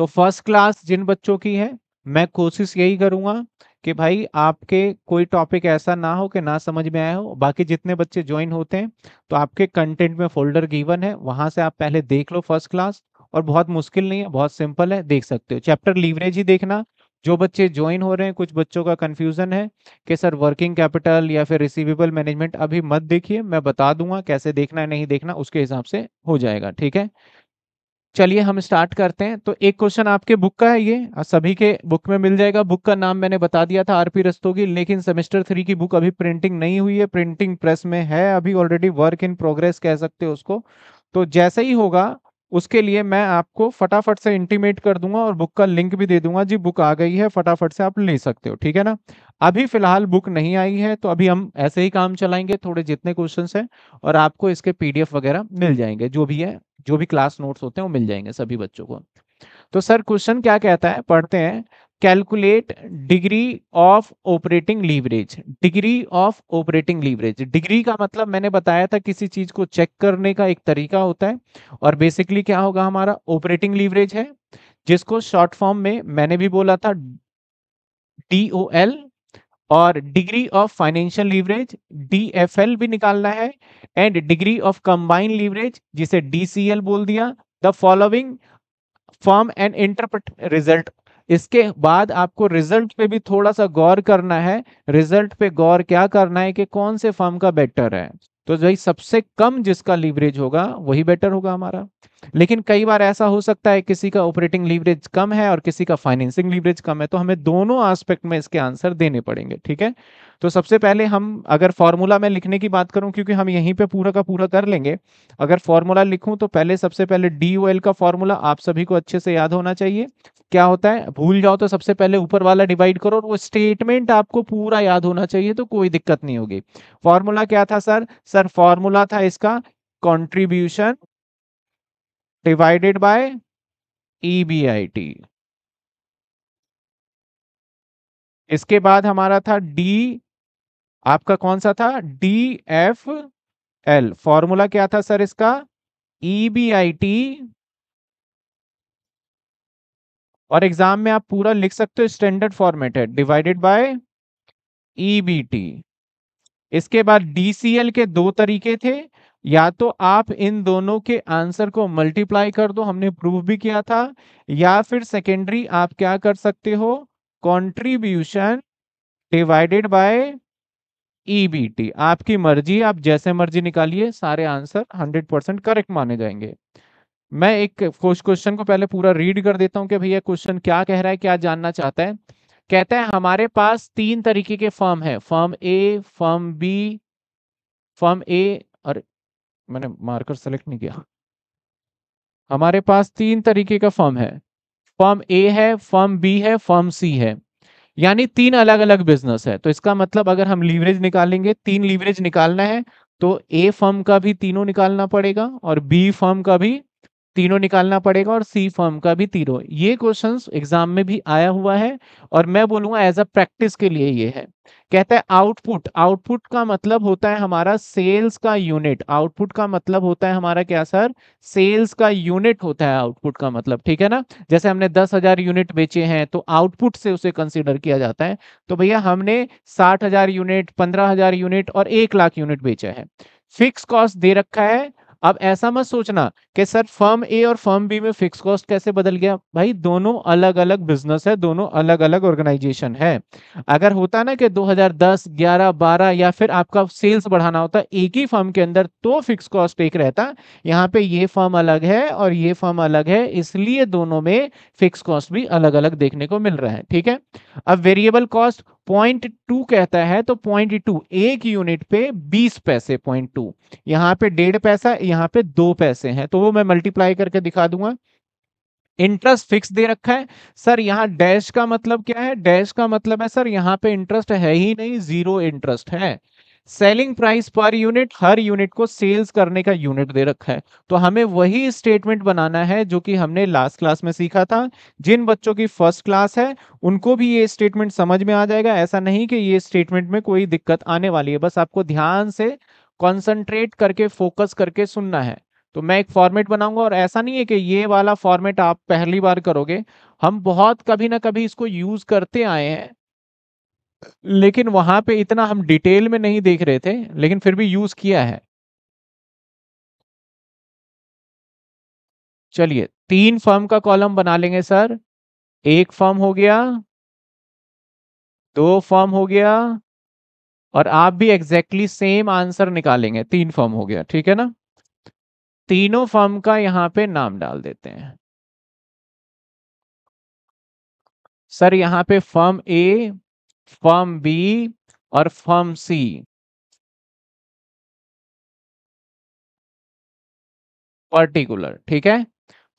तो first class जिन बच्चों की है मैं कोशिश यही करूंगा कि भाई आपके कोई टॉपिक ऐसा ना हो कि ना समझ में आया हो बाकी जितने बच्चे ज्वाइन होते हैं तो आपके कंटेंट में फोल्डर गिवन है वहां से आप पहले देख लो फर्स्ट क्लास और बहुत मुश्किल नहीं है बहुत सिंपल है देख सकते हो चैप्टर लीवरेज ही देखना जो बच्चे ज्वाइन हो रहे हैं कुछ बच्चों का कन्फ्यूजन है कि सर वर्किंग कैपिटल या फिर रिसिवेबल मैनेजमेंट अभी मत देखिए मैं बता दूंगा कैसे देखना है नहीं देखना उसके हिसाब से हो जाएगा ठीक है चलिए हम स्टार्ट करते हैं तो एक क्वेश्चन आपके बुक का है ये सभी के बुक में मिल जाएगा बुक का नाम मैंने बता दिया था आरपी रस्तोगी लेकिन सेमेस्टर थ्री की बुक अभी प्रिंटिंग नहीं हुई है प्रिंटिंग प्रेस में है अभी ऑलरेडी वर्क इन प्रोग्रेस कह सकते हो उसको तो जैसे ही होगा उसके लिए मैं आपको फटाफट से इंटीमेट कर दूंगा और बुक का लिंक भी दे दूंगा जी बुक आ गई है फटाफट से आप ले सकते हो ठीक है ना अभी फिलहाल बुक नहीं आई है तो अभी हम ऐसे ही काम चलाएंगे थोड़े जितने क्वेश्चन हैं और आपको इसके पीडीएफ वगैरह मिल जाएंगे जो भी है जो भी क्लास नोट्स होते हैं वो मिल जाएंगे सभी बच्चों को तो सर क्वेश्चन क्या कहता है पढ़ते हैं calculate degree of operating leverage degree of operating leverage degree का मतलब मैंने बताया था किसी चीज को चेक करने का एक तरीका होता है और बेसिकली क्या होगा हमारा ऑपरेटिंग लीवरेज है जिसको शॉर्ट फॉर्म में मैंने भी बोला था डी ओ एल और degree of financial leverage D भी निकालना है and degree of combined leverage जिसे डीसीएल बोल दिया the following form and interpret result इसके बाद आपको रिजल्ट पे भी थोड़ा सा गौर करना है रिजल्ट पे गौर क्या करना है कि कौन से फॉर्म का बेटर है तो भाई सबसे कम जिसका लीवरेज होगा वही बेटर होगा हमारा लेकिन कई बार ऐसा हो सकता है किसी का ऑपरेटिंग लीवरेज कम है और किसी का फाइनेंसिंग लीवरेज कम है तो हमें दोनों आस्पेक्ट में इसके आंसर देने पड़ेंगे ठीक है तो सबसे पहले हम अगर फॉर्मूला में लिखने की बात करूं क्योंकि हम यहीं पे पूरा का पूरा कर लेंगे अगर फॉर्मूला लिखूं तो पहले सबसे पहले डी का फॉर्मूला आप सभी को अच्छे से याद होना चाहिए क्या होता है भूल जाओ तो सबसे पहले ऊपर वाला डिवाइड करो और वो स्टेटमेंट आपको पूरा याद होना चाहिए तो कोई दिक्कत नहीं होगी फॉर्मूला क्या था सर सर फॉर्मूला था इसका कॉन्ट्रीब्यूशन डिवाइडेड बाय ईबीआईटी इसके बाद हमारा था डी आपका कौन सा था डी एफ एल फॉर्मूला क्या था सर इसका ई बी आई टी और एग्जाम में आप पूरा लिख सकते हो स्टैंडर्ड फॉर्मेट है डिवाइडेड बाय ईबीटी इसके बाद डीसीएल के दो तरीके थे या तो आप इन दोनों के आंसर को मल्टीप्लाई कर दो हमने प्रूव भी किया था या फिर सेकेंडरी आप क्या कर सकते हो कॉन्ट्रीब्यूशन डिवाइडेड बाय ईबीटी आपकी मर्जी आप जैसे मर्जी निकालिए सारे आंसर 100 परसेंट करेक्ट माने जाएंगे मैं एक क्वेश्चन को पहले पूरा रीड कर देता हूं कि भैया क्वेश्चन क्या कह रहा है क्या जानना चाहता है कहता है हमारे पास तीन तरीके के फॉर्म है firm A firm B firm A और मैंने मार्कर सेलेक्ट नहीं किया हमारे पास तीन तरीके का फर्म है फर्म ए है फर्म बी है फर्म सी है यानी तीन अलग अलग बिजनेस है तो इसका मतलब अगर हम लीवरेज निकालेंगे तीन लीवरेज निकालना है तो ए फर्म का भी तीनों निकालना पड़ेगा और बी फर्म का भी तीनों निकालना पड़ेगा और सी फॉर्म का भी तीनों ये क्वेश्चन एग्जाम में भी आया हुआ है और मैं बोलूंगा एज अ प्रैक्टिस के लिए ये है कहता है आउटपुट आउटपुट का मतलब होता है हमारा सेल्स का यूनिट आउटपुट का मतलब होता है हमारा क्या सर सेल्स का यूनिट होता है आउटपुट का मतलब ठीक है ना जैसे हमने दस हजार यूनिट बेचे हैं तो आउटपुट से उसे कंसिडर किया जाता है तो भैया हमने साठ हजार यूनिट पंद्रह हजार यूनिट और एक लाख यूनिट बेचा है फिक्स कॉस्ट दे रखा है अब ऐसा मत सोचना कि सर फर्म ए और फर्म बी में फिक्स कॉस्ट कैसे बदल गया भाई दोनों अलग अलग बिजनेस है दोनों अलग अलग ऑर्गेनाइजेशन है अगर होता ना कि 2010 11 12 या फिर आपका सेल्स बढ़ाना होता एक ही फर्म के अंदर तो फिक्स कॉस्ट एक रहता यहाँ पे ये फर्म अलग है और ये फर्म अलग है इसलिए दोनों में फिक्स कॉस्ट भी अलग अलग देखने को मिल रहा है ठीक है अब वेरिएबल कॉस्ट पॉइंट टू कहता है तो पॉइंट टू एक यूनिट पे बीस पैसे पॉइंट टू यहाँ पे डेढ़ पैसा यहाँ पे दो पैसे हैं तो वो मैं मल्टीप्लाई करके दिखा दूंगा इंटरेस्ट फिक्स दे रखा है सर यहाँ डैश का मतलब क्या है डैश का मतलब है सर यहाँ पे इंटरेस्ट है ही नहीं जीरो इंटरेस्ट है सेलिंग प्राइस पर यूनिट हर यूनिट को सेल्स करने का यूनिट दे रखा है तो हमें वही स्टेटमेंट बनाना है जो कि हमने लास्ट क्लास में सीखा था जिन बच्चों की फर्स्ट क्लास है उनको भी ये स्टेटमेंट समझ में आ जाएगा ऐसा नहीं कि ये स्टेटमेंट में कोई दिक्कत आने वाली है बस आपको ध्यान से कॉन्सेंट्रेट करके फोकस करके सुनना है तो मैं एक फॉर्मेट बनाऊंगा और ऐसा नहीं है कि ये वाला फॉर्मेट आप पहली बार करोगे हम बहुत कभी ना कभी इसको यूज करते आए हैं लेकिन वहां पे इतना हम डिटेल में नहीं देख रहे थे लेकिन फिर भी यूज किया है चलिए तीन फर्म का कॉलम बना लेंगे सर एक फर्म हो गया दो फॉर्म हो गया और आप भी एग्जैक्टली सेम आंसर निकालेंगे तीन फॉर्म हो गया ठीक है ना तीनों फॉर्म का यहाँ पे नाम डाल देते हैं सर यहाँ पे फॉर्म ए फॉर्म बी और फॉर्म सी पर्टिकुलर ठीक है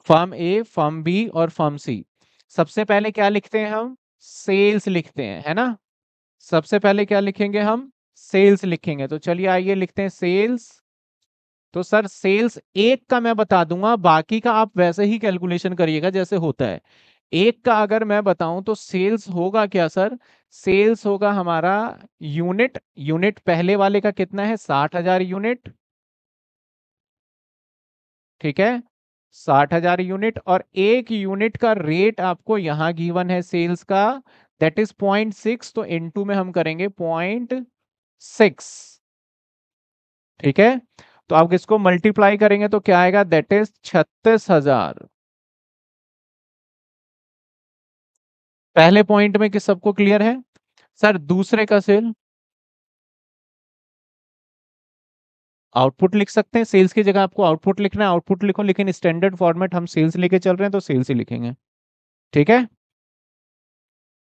फॉर्म ए फॉर्म बी और फॉर्म सी सबसे पहले क्या लिखते हैं हम सेल्स लिखते हैं है ना सबसे पहले क्या लिखेंगे हम सेल्स लिखेंगे तो चलिए आइए लिखते हैं सेल्स तो सर सेल्स एक का मैं बता दूंगा बाकी का आप वैसे ही कैलकुलेशन करिएगा जैसे होता है एक का अगर मैं बताऊं तो सेल्स होगा क्या सर सेल्स होगा हमारा यूनिट यूनिट पहले वाले का कितना है साठ हजार यूनिट ठीक है साठ हजार यूनिट और एक यूनिट का रेट आपको यहां गिवन है सेल्स का दैट इज पॉइंट सिक्स तो इन टू में हम करेंगे पॉइंट सिक्स ठीक है तो आप इसको मल्टीप्लाई करेंगे तो क्या आएगा दैट इज छत्तीस हजार पहले पॉइंट में किस सबको क्लियर है सर दूसरे का सेल आउटपुट लिख सकते हैं सेल्स की जगह आपको आउटपुट लिखना है आउटपुट लिखो लेकिन स्टैंडर्ड फॉर्मेट हम सेल्स लेके चल रहे हैं तो सेल्स ही लिखेंगे ठीक है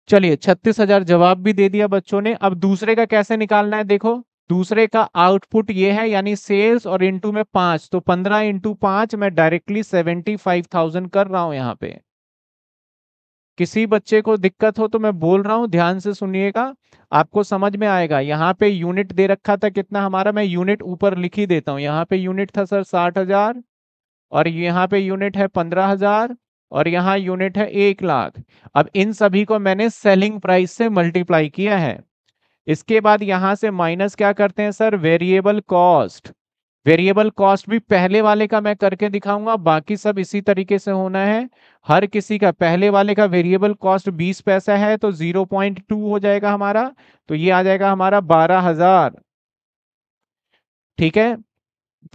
चलिए छत्तीस हजार जवाब भी दे दिया बच्चों ने अब दूसरे का कैसे निकालना है देखो दूसरे का आउटपुट ये है यानी सेल्स और इंटू में पांच तो पंद्रह इंटू पांच मैं डायरेक्टली सेवेंटी फाइव थाउजेंड कर रहा हूं यहाँ पे किसी बच्चे को दिक्कत हो तो मैं बोल रहा हूं ध्यान से सुनिएगा आपको समझ में आएगा यहाँ पे यूनिट दे रखा था कितना हमारा मैं यूनिट ऊपर लिख ही देता हूँ यहाँ पे यूनिट था सर साठ हजार और यहाँ पे यूनिट है पंद्रह हजार और यहाँ यूनिट है एक लाख अब इन सभी को मैंने सेलिंग प्राइस से मल्टीप्लाई किया है इसके बाद यहाँ से माइनस क्या करते हैं sir variable cost variable cost भी पहले वाले का मैं करके दिखाऊंगा बाकी सब इसी तरीके से होना है हर किसी का पहले वाले का वेरिएबल कॉस्ट 20 पैसा है तो 0.2 हो जाएगा हमारा तो ये आ जाएगा हमारा बारह हजार ठीक है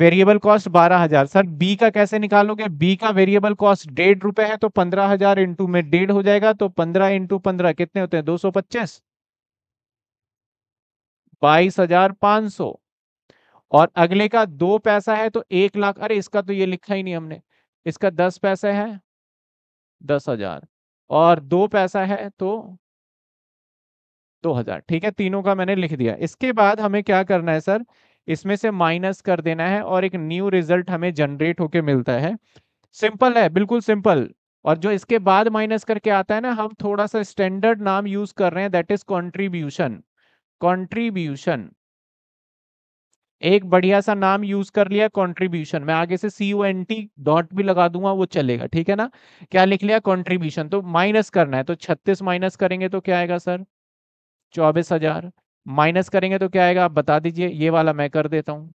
वेरिएबल कॉस्ट बारह हजार सर बी का कैसे निकालोगे बी का वेरिएबल कॉस्ट डेढ़ रुपए है तो पंद्रह हजार इंटू में डेढ़ हो जाएगा तो पंद्रह इंटू पंद्रह कितने होते हैं दो सौ पच्चीस बाईस हजार पांच सौ और अगले का दो पैसा है तो एक लाख अरे इसका तो ये लिखा ही नहीं हमने इसका दस पैसे है दस हजार और दो पैसा है तो दो हजार ठीक है तीनों का मैंने लिख दिया इसके बाद हमें क्या करना है सर इसमें से माइनस कर देना है और एक न्यू रिजल्ट हमें जनरेट होके मिलता है सिंपल है बिल्कुल सिंपल और जो इसके बाद माइनस करके आता है ना हम थोड़ा सा स्टैंडर्ड नाम यूज कर रहे हैं दैट इज कॉन्ट्रीब्यूशन कॉन्ट्रीब्यूशन एक बढ़िया सा नाम यूज कर लिया कंट्रीब्यूशन मैं आगे से C O N T dot भी लगा दूंगा वो चलेगा ठीक है ना क्या लिख लिया कंट्रीब्यूशन तो माइनस करना है तो 36 माइनस करेंगे तो क्या आएगा सर चौबीस हजार माइनस करेंगे तो क्या आएगा आप बता दीजिए ये वाला मैं कर देता हूँ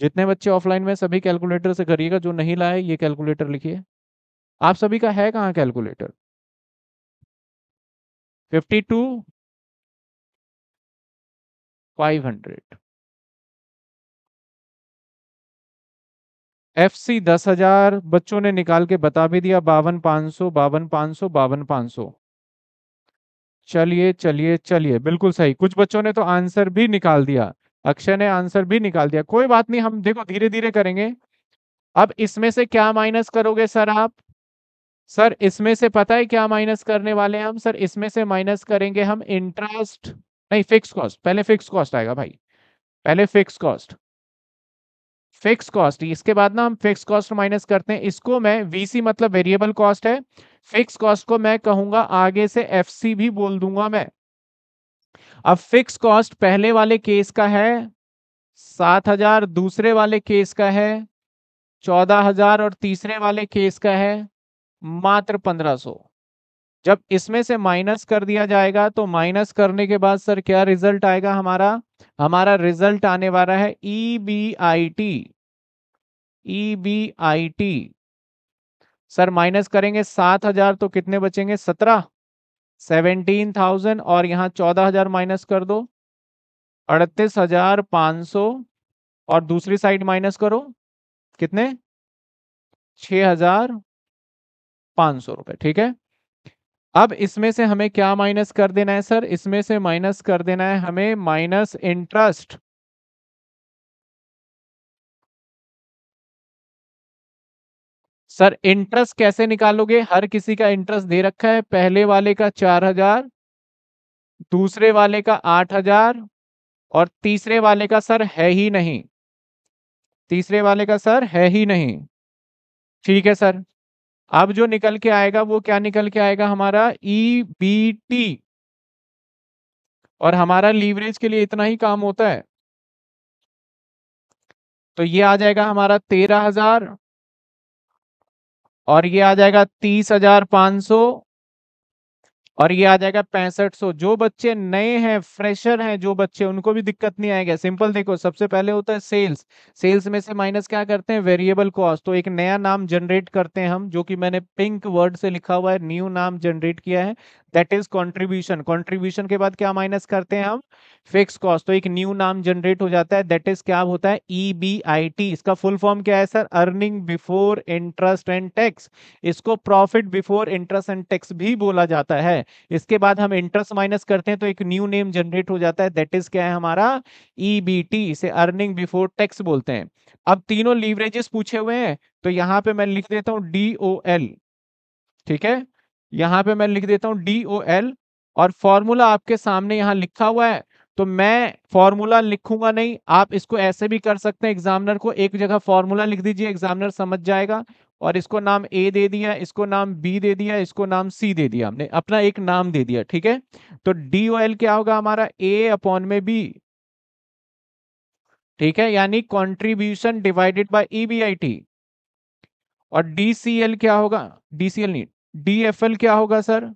जितने बच्चे ऑफलाइन में सभी कैलकुलेटर से करिएगा जो नहीं लाए ये कैलकुलेटर लिखिए आप सभी का है कहाँ कैलकुलेटर 52 500 एफ सी दस हजार बच्चों ने निकाल के बता भी दिया बावन पाँच सौ बावन पाँच सौ बावन पाँच सौ चलिए चलिए चलिए बिल्कुल सही कुछ बच्चों ने तो आंसर भी निकाल दिया अक्षय ने आंसर भी निकाल दिया कोई बात नहीं हम देखो धीरे धीरे करेंगे अब इसमें से क्या माइनस करोगे सर आप सर इसमें से पता है क्या माइनस करने वाले हैं हम सर इसमें से माइनस करेंगे हम इंटरेस्ट नहीं फिक्स कॉस्ट पहले फिक्स कॉस्ट आएगा भाई पहले फिक्स कॉस्ट फिक्स कॉस्ट इसके बाद ना हम फिक्स कॉस्ट माइनस करते हैं इसको मैं वीसी मतलब वेरिएबल कॉस्ट है फिक्स कॉस्ट को मैं कहूंगा आगे से एफसी भी बोल दूंगा मैं अब फिक्स कॉस्ट पहले वाले केस का है सात हजार दूसरे वाले केस का है चौदह हजार और तीसरे वाले केस का है मात्र पंद्रह सो जब इसमें से माइनस कर दिया जाएगा तो माइनस करने के बाद सर क्या रिजल्ट आएगा हमारा हमारा रिजल्ट आने वाला है E B I T E B I T sir minus करेंगे सात हजार तो कितने बचेंगे सत्रह सेवेंटीन थाउजेंड और यहाँ चौदह हजार माइनस कर दो अड़तीस हजार पाँच सौ और दूसरी साइड माइनस करो कितने छ हजार पाँच सौ रुपये ठीक है अब इसमें से हमें क्या माइनस कर देना है सर इसमें से माइनस कर देना है हमें माइनस इंटरेस्ट सर इंटरेस्ट कैसे निकालोगे हर किसी का इंटरेस्ट दे रखा है पहले वाले का चार हजार दूसरे वाले का आठ हजार और तीसरे वाले का सर है ही नहीं तीसरे वाले का सर है ही नहीं ठीक है सर अब जो निकल के आएगा वो क्या निकल के आएगा हमारा ई बी टी और हमारा लीवरेज के लिए इतना ही काम होता है तो ये आ जाएगा हमारा तेरह हजार और ये आ जाएगा तीस हजार पांच सौ और ये आ जाएगा पैंसठ सौ जो बच्चे नए हैं फ्रेशर हैं जो बच्चे उनको भी दिक्कत नहीं आएगा सिंपल देखो सबसे पहले होता है सेल्स सेल्स में से माइनस क्या करते हैं वेरिएबल कॉस्ट तो एक नया नाम जनरेट करते हैं हम जो कि मैंने पिंक वर्ड से लिखा हुआ है न्यू नाम जनरेट किया है दैट इज कॉन्ट्रीब्यूशन कॉन्ट्रीब्यूशन के बाद क्या माइनस करते हैं हम फिक्स कॉस्ट तो एक न्यू नाम जनरेट हो जाता है दैट इज क्या होता है ई बी आई टी इसका फुल फॉर्म क्या है sir earning before interest and tax इसको profit before interest and tax भी बोला जाता है है इसके बाद हम इंटरेस्ट माइनस करते हैं तो एक न्यू नेम जनरेट हो जाता है दैट इज क्या है हमारा ईबीटी e इसे अर्निंग बिफोर टैक्स बोलते हैं अब तीनों लीवरेजेस पूछे हुए हैं तो यहाँ पे मैं लिख देता हूँ डीओएल ठीक है यहाँ पे मैं लिख देता हूँ डीओएल और फॉर्मूला आपके सामने यहाँ लिखा हुआ है तो मैं फॉर्मूला लिखूंगा नहीं आप इसको ऐसे भी कर सकते हैं एग्जामिनर को एक जगह फॉर्मूला लिख दीजिए एग्जामिनर समझ जाएगा और इसको नाम ए दे दिया इसको नाम बी दे दिया इसको नाम सी दे दिया हमने अपना एक नाम दे दिया ठीक है तो डी ओ एल क्या होगा हमारा ए अपॉन में बी ठीक है यानी contribution divided by E B I T और डी सी एल क्या होगा डी सी एल नहीं डी एफ एल क्या होगा सर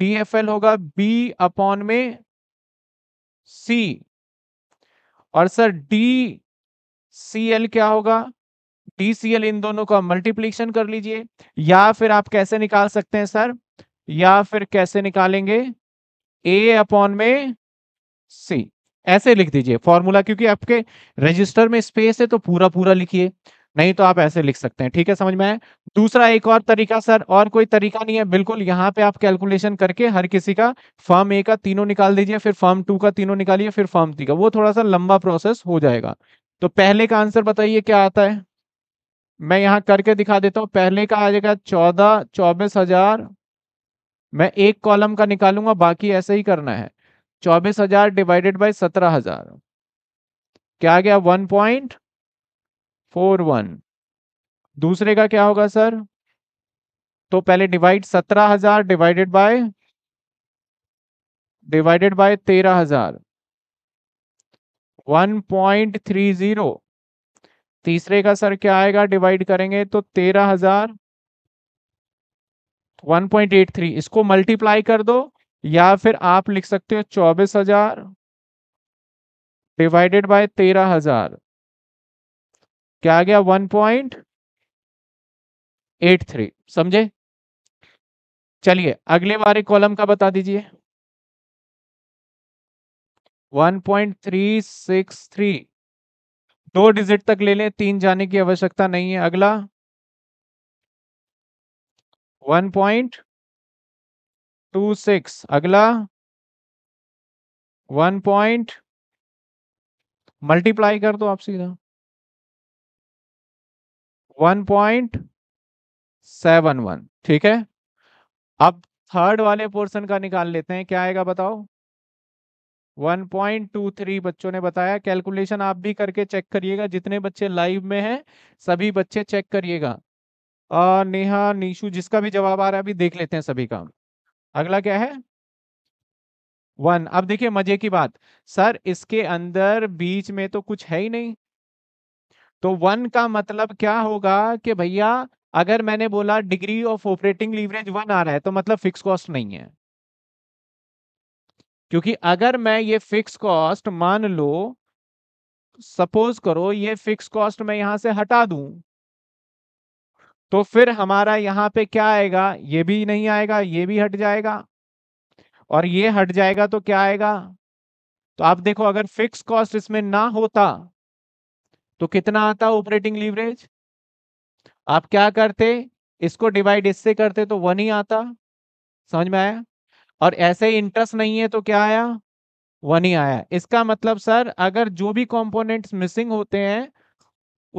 डी एफ एल होगा बी अपॉन में सी और सर डी सी एल क्या होगा डी सी एल इन दोनों का मल्टीप्लीकेशन कर लीजिए या फिर आप कैसे निकाल सकते हैं सर या फिर कैसे निकालेंगे ए अपॉन में सी ऐसे लिख दीजिए फॉर्मूला क्योंकि आपके रजिस्टर में स्पेस है तो पूरा पूरा लिखिए नहीं तो आप ऐसे लिख सकते हैं ठीक है समझ में आए दूसरा एक और तरीका सर और कोई तरीका नहीं है बिल्कुल यहाँ पे आप कैलकुलेशन करके हर किसी का फॉर्म ए का तीनों निकाल दीजिए फिर फॉर्म टू का तीनों निकालिए फिर फॉर्म थ्री का वो थोड़ा सा लंबा प्रोसेस हो जाएगा तो पहले का आंसर बताइए क्या आता है मैं यहाँ करके दिखा देता हूँ पहले का आ जाएगा चौदह चौबीस हजार मैं एक कॉलम का निकालूंगा बाकी ऐसे ही करना है चौबीस हजार डिवाइडेड बाई सत्रह हजार क्या आ गया वन पॉइंट फोर वन दूसरे का क्या होगा सर तो पहले डिवाइड सत्रह हजार डिवाइडेड बाय डिवाइडेड बाय तेरह हजार वन पॉइंट थ्री जीरो तीसरे का सर क्या आएगा डिवाइड करेंगे तो तेरह हजार वन पॉइंट एट थ्री इसको मल्टीप्लाई कर दो या फिर आप लिख सकते हो चौबीस हजार डिवाइडेड बाय तेरह हजार क्या आ गया वन पॉइंट एट थ्री समझे चलिए अगले बारे कॉलम का बता दीजिए one point three six three दो डिजिट तक ले लें तीन जाने की आवश्यकता नहीं है अगला वन पॉइंट टू सिक्स अगला वन पॉइंट मल्टीप्लाई कर दो आप सीधा वन पॉइंट सेवन वन ठीक है अब थर्ड वाले पोर्शन का निकाल लेते हैं क्या आएगा बताओ 1.23 बच्चों ने बताया कैलकुलेशन आप भी करके चेक करिएगा जितने बच्चे लाइव में हैं सभी बच्चे चेक करिएगा नेहा निशु जिसका भी जवाब आ रहा है अभी देख लेते हैं सभी का अगला क्या है वन अब देखिए मजे की बात सर इसके अंदर बीच में तो कुछ है ही नहीं तो वन का मतलब क्या होगा कि भैया अगर मैंने बोला degree of operating leverage one आ रहा है तो मतलब फिक्स कॉस्ट नहीं है क्योंकि अगर मैं ये फिक्स कॉस्ट मान लो सपोज करो ये फिक्स कॉस्ट मैं यहां से हटा दू तो फिर हमारा यहाँ पे क्या आएगा ये भी नहीं आएगा ये भी हट जाएगा और ये हट जाएगा तो क्या आएगा तो आप देखो अगर फिक्स कॉस्ट इसमें ना होता तो कितना आता ऑपरेटिंग लीवरेज आप क्या करते इसको डिवाइड इससे करते तो वन ही आता समझ में आया और ऐसे ही इंटरेस्ट नहीं है तो क्या आया वन ही आया इसका मतलब सर अगर जो भी कंपोनेंट्स मिसिंग होते हैं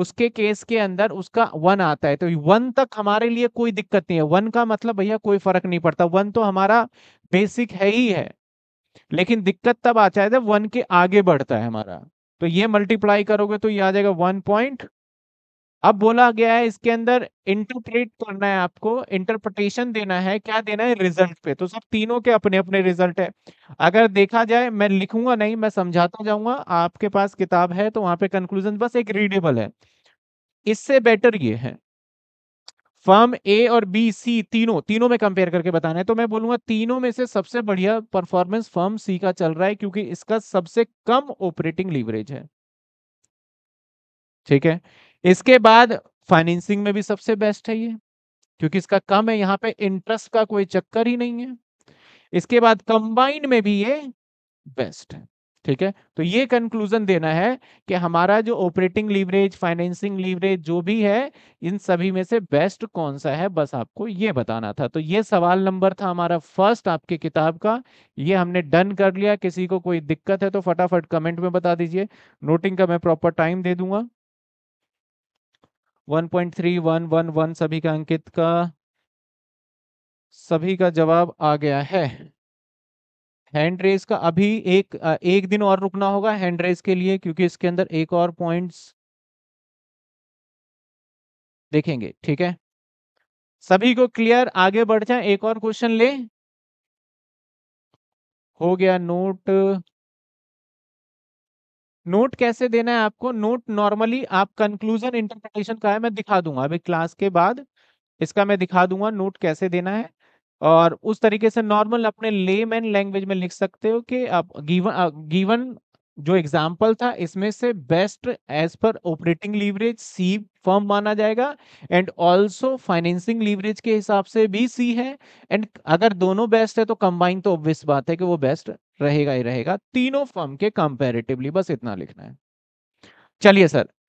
उसके केस के अंदर उसका वन आता है तो वन तक हमारे लिए कोई दिक्कत नहीं है वन का मतलब भैया कोई फर्क नहीं पड़ता वन तो हमारा बेसिक है ही है लेकिन दिक्कत तब आ जाए जब वन के आगे बढ़ता है हमारा तो ये मल्टीप्लाई करोगे तो ये आ जाएगा वन पॉइंट अब बोला गया है इसके अंदर इंटरप्रेट करना है आपको इंटरप्रिटेशन देना है क्या देना है रिजल्ट पे तो सब तीनों के अपने अपने रिजल्ट है अगर देखा जाए मैं लिखूंगा नहीं मैं समझाता जाऊंगा आपके पास किताब है तो वहां पे कंक्लूजन बस एक रीडेबल है इससे बेटर ये है फर्म ए और बी सी तीनों तीनों में कंपेयर करके बताना है तो मैं बोलूंगा तीनों में से सबसे बढ़िया परफॉर्मेंस फर्म सी का चल रहा है क्योंकि इसका सबसे कम ऑपरेटिंग लीवरेज है ठीक है इसके बाद फाइनेंसिंग में भी सबसे बेस्ट है ये क्योंकि इसका कम है यहाँ पे इंटरेस्ट का कोई चक्कर ही नहीं है इसके बाद कंबाइंड में भी ये बेस्ट है ठीक है तो ये कंक्लूजन देना है कि हमारा जो ऑपरेटिंग लीवरेज फाइनेंसिंग लीवरेज जो भी है इन सभी में से बेस्ट कौन सा है बस आपको ये बताना था तो ये सवाल नंबर था हमारा फर्स्ट आपके किताब का ये हमने डन कर लिया किसी को कोई दिक्कत है तो फटाफट कमेंट में बता दीजिए नोटिंग का मैं प्रॉपर टाइम दे दूंगा 1.3111 सभी का अंकित का सभी का जवाब आ गया है हैंड रेस का अभी एक एक दिन और रुकना होगा हैंड रेस के लिए क्योंकि इसके अंदर एक और पॉइंट्स देखेंगे ठीक है सभी को क्लियर आगे बढ़ जाए एक और क्वेश्चन ले हो गया नोट नोट कैसे देना है आपको नोट नॉर्मली आप कंक्लूजन इंटरप्रिटेशन का है मैं दिखा दूंगा अभी क्लास के बाद इसका मैं दिखा दूंगा नोट कैसे देना है और उस तरीके से नॉर्मल अपने लेमैन लैंग्वेज में लिख सकते हो कि आप गिवन गिवन जो एग्जाम्पल था इसमें से best as per operating leverage C firm माना जाएगा एंड ऑल्सो फाइनेंसिंग लीवरेज के हिसाब से भी सी है एंड अगर दोनों बेस्ट है तो कंबाइन तो ऑब्वियस बात है कि वो बेस्ट रहेगा ही रहेगा तीनों फर्म के कंपेरेटिवली बस इतना लिखना है चलिए सर